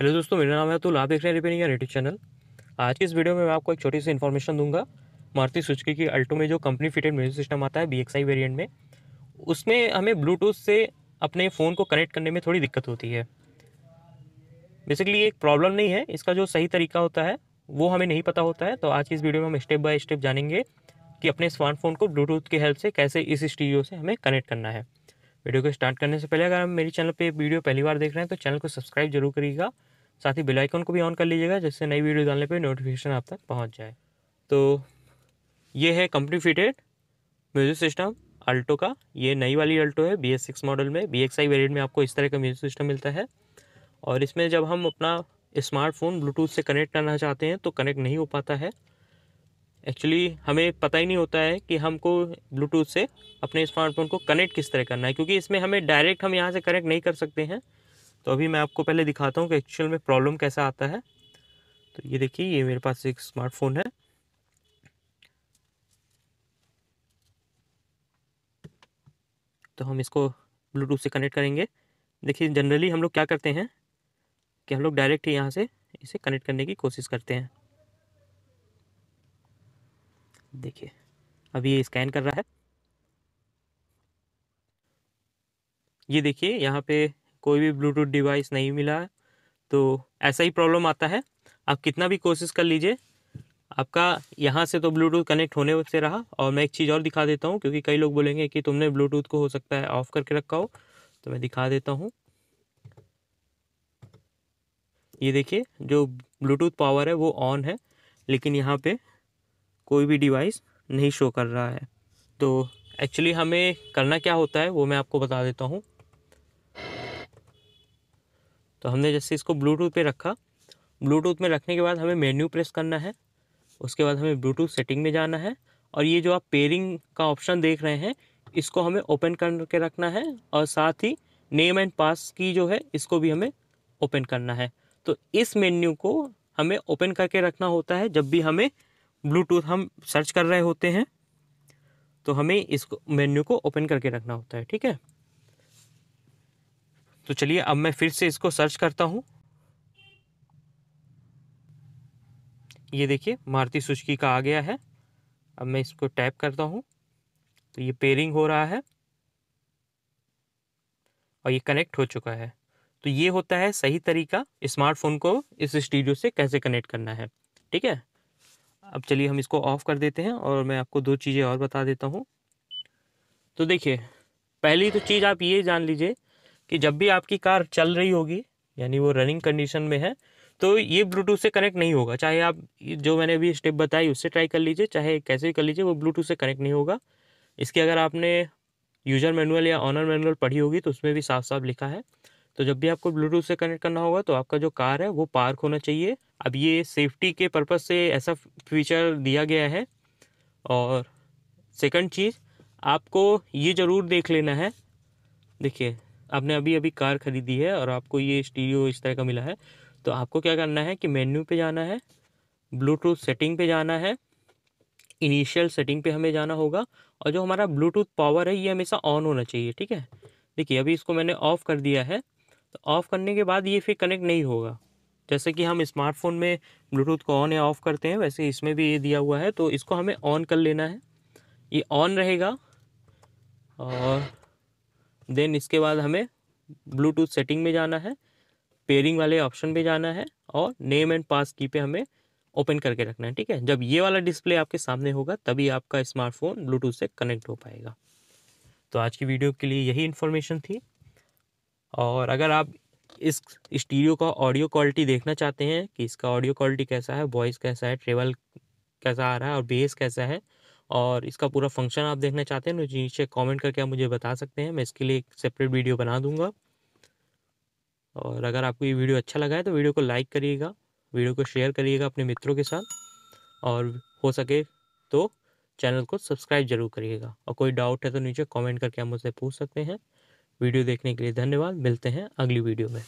hello दोस्तों मेरा नाम है तो लाभ देख रहे हैं रिपेयरिंग या रेटिक चैनल आज की इस वीडियो में मैं आपको एक छोटी सी इन्फॉर्मेशन दूंगा मारुति सुचकी की अल्टो में जो कंपनी फिटेड म्यूजिक सिस्टम आता है बी एक्स वेरिएंट में उसमें हमें ब्लूटूथ से अपने फ़ोन को कनेक्ट करने में थोड़ी दिक्कत होती है बेसिकली एक प्रॉब्लम नहीं है इसका जो सही तरीका होता है वो हमें नहीं पता होता है तो आज की इस वीडियो में हम स्टेप बाय स्टेप जानेंगे कि अपने स्मार्टफोन को ब्लूटूथ की हेल्प से कैसे इस स्टीडियो से हमें कनेक्ट करना है वीडियो को स्टार्ट करने से पहले अगर आप मेरे चैनल पे वीडियो पहली बार देख रहे हैं तो चैनल को सब्सक्राइब जरूर करिएगा साथ ही बेल आइकन को भी ऑन कर लीजिएगा जिससे नई वीडियो डालने पे नोटिफिकेशन आप तक पहुंच जाए तो ये है company fitted music system Alto का ये नई वाली अल्टो है बी एस सिक्स मॉडल में बी एक्स आई वेरियंट में आपको इस तरह का म्यूज़िक सिस्टम मिलता है और इसमें जब हम अपना स्मार्टफोन ब्लूटूथ से कनेक्ट करना चाहते हैं तो कनेक्ट नहीं हो पाता है एक्चुअली हमें पता ही नहीं होता है कि हमको ब्लूटूथ से अपने स्मार्टफोन को कनेक्ट किस तरह करना है क्योंकि इसमें हमें डायरेक्ट हम यहाँ से कनेक्ट नहीं कर सकते हैं तो अभी मैं आपको पहले दिखाता हूँ कि एक्चुअल में प्रॉब्लम कैसा आता है तो ये देखिए ये मेरे पास एक स्मार्टफोन है तो हम इसको ब्लूटूथ से कनेक्ट करेंगे देखिए जनरली हम लोग क्या करते हैं कि हम लोग डायरेक्ट यहाँ से इसे कनेक्ट करने की कोशिश करते हैं देखिए अभी ये स्कैन कर रहा है ये देखिए यहाँ पे कोई भी ब्लूटूथ डिवाइस नहीं मिला है तो ऐसा ही प्रॉब्लम आता है आप कितना भी कोशिश कर लीजिए आपका यहाँ से तो ब्लूटूथ कनेक्ट होने से रहा और मैं एक चीज़ और दिखा देता हूँ क्योंकि कई लोग बोलेंगे कि तुमने ब्लूटूथ को हो सकता है ऑफ़ करके रखा हो तो मैं दिखा देता हूँ ये देखिए जो ब्लूटूथ पावर है वो ऑन है लेकिन यहाँ पे कोई भी डिवाइस नहीं शो कर रहा है तो एक्चुअली हमें करना क्या होता है वो मैं आपको बता देता हूँ तो हमने जैसे इसको ब्लूटूथ पे रखा ब्लूटूथ में रखने के बाद हमें मेन्यू प्रेस करना है उसके बाद हमें ब्लूटूथ सेटिंग में जाना है और ये जो आप पेयरिंग का ऑप्शन देख रहे हैं इसको हमें ओपन करके रखना है और साथ ही नेम एंड पास की जो है इसको भी हमें ओपन करना है तो इस मेन्यू को हमें ओपन करके रखना होता है जब भी हमें ब्लूटूथ हम सर्च कर रहे होते हैं तो हमें इसको मेन्यू को ओपन करके रखना होता है ठीक है तो चलिए अब मैं फिर से इसको सर्च करता हूँ ये देखिए मारुति सुजुकी का आ गया है अब मैं इसको टैप करता हूँ तो ये पेयरिंग हो रहा है और ये कनेक्ट हो चुका है तो ये होता है सही तरीका स्मार्टफोन को इस स्टूडियो से कैसे कनेक्ट करना है ठीक है अब चलिए हम इसको ऑफ़ कर देते हैं और मैं आपको दो चीज़ें और बता देता हूँ तो देखिए पहली तो चीज़ आप ये जान लीजिए कि जब भी आपकी कार चल रही होगी यानी वो रनिंग कंडीशन में है तो ये ब्लूटूथ से कनेक्ट नहीं होगा चाहे आप जो मैंने अभी स्टेप बताई उससे ट्राई कर लीजिए चाहे कैसे कर लीजिए वो ब्लूटूथ से कनेक्ट नहीं होगा इसके अगर आपने यूजर मैनुअल या ऑनर मैनुअल पढ़ी होगी तो उसमें भी साफ साफ लिखा है तो जब भी आपको ब्लूटूथ से कनेक्ट करना होगा तो आपका जो कार है वो पार्क होना चाहिए अब ये सेफ्टी के पर्पज़ से ऐसा फीचर दिया गया है और सेकंड चीज़ आपको ये ज़रूर देख लेना है देखिए आपने अभी अभी कार ख़रीदी है और आपको ये स्टीरियो इस तरह का मिला है तो आपको क्या करना है कि मेन्यू पे जाना है ब्लूटूथ सेटिंग पे जाना है इनिशियल सेटिंग पे हमें जाना होगा और जो हमारा ब्लूटूथ पावर है ये हमेशा ऑन होना चाहिए ठीक है देखिए अभी इसको मैंने ऑफ़ कर दिया है तो ऑफ़ करने के बाद ये फिर कनेक्ट नहीं होगा जैसे कि हम स्मार्टफोन में ब्लूटूथ को ऑन या ऑफ़ करते हैं वैसे इसमें भी ये दिया हुआ है तो इसको हमें ऑन कर लेना है ये ऑन रहेगा और देन इसके बाद हमें ब्लूटूथ सेटिंग में जाना है पेयरिंग वाले ऑप्शन पे जाना है और नेम एंड पास की पे हमें ओपन करके रखना है ठीक है जब ये वाला डिस्प्ले आपके सामने होगा तभी आपका स्मार्टफोन ब्लूटूथ से कनेक्ट हो पाएगा तो आज की वीडियो के लिए यही इन्फॉर्मेशन थी और अगर आप इस स्टीरियो का ऑडियो क्वालिटी देखना चाहते हैं कि इसका ऑडियो क्वालिटी कैसा है वॉइस कैसा है ट्रेवल कैसा आ रहा है और बेस कैसा है और इसका पूरा फंक्शन आप देखना चाहते हैं तो नीचे कमेंट करके आप मुझे बता सकते हैं मैं इसके लिए एक सेपरेट वीडियो बना दूंगा और अगर आपको ये वीडियो अच्छा लगा है तो वीडियो को लाइक करिएगा वीडियो को शेयर करिएगा अपने मित्रों के साथ और हो सके तो चैनल को सब्सक्राइब जरूर करिएगा और कोई डाउट है तो नीचे कमेंट करके आप मुझसे पूछ सकते हैं वीडियो देखने के लिए धन्यवाद मिलते हैं अगली वीडियो में